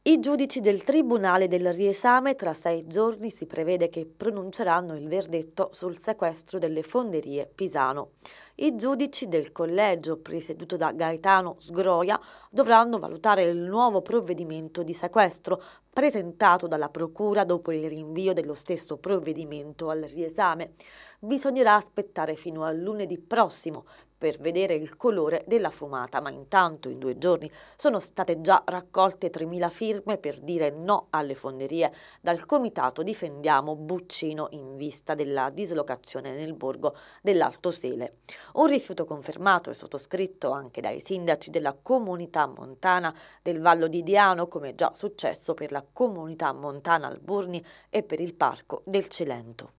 I giudici del Tribunale del Riesame tra sei giorni si prevede che pronunceranno il verdetto sul sequestro delle fonderie Pisano. I giudici del collegio, presieduto da Gaetano Sgroia, dovranno valutare il nuovo provvedimento di sequestro presentato dalla Procura dopo il rinvio dello stesso provvedimento al riesame. Bisognerà aspettare fino a lunedì prossimo per vedere il colore della fumata, ma intanto in due giorni sono state già raccolte 3.000 firme per dire no alle fonderie dal comitato Difendiamo Buccino in vista della dislocazione nel borgo dell'Alto Sele. Un rifiuto confermato e sottoscritto anche dai sindaci della comunità montana del Vallo di Diano, come già successo per la comunità montana Alburni e per il parco del Cilento.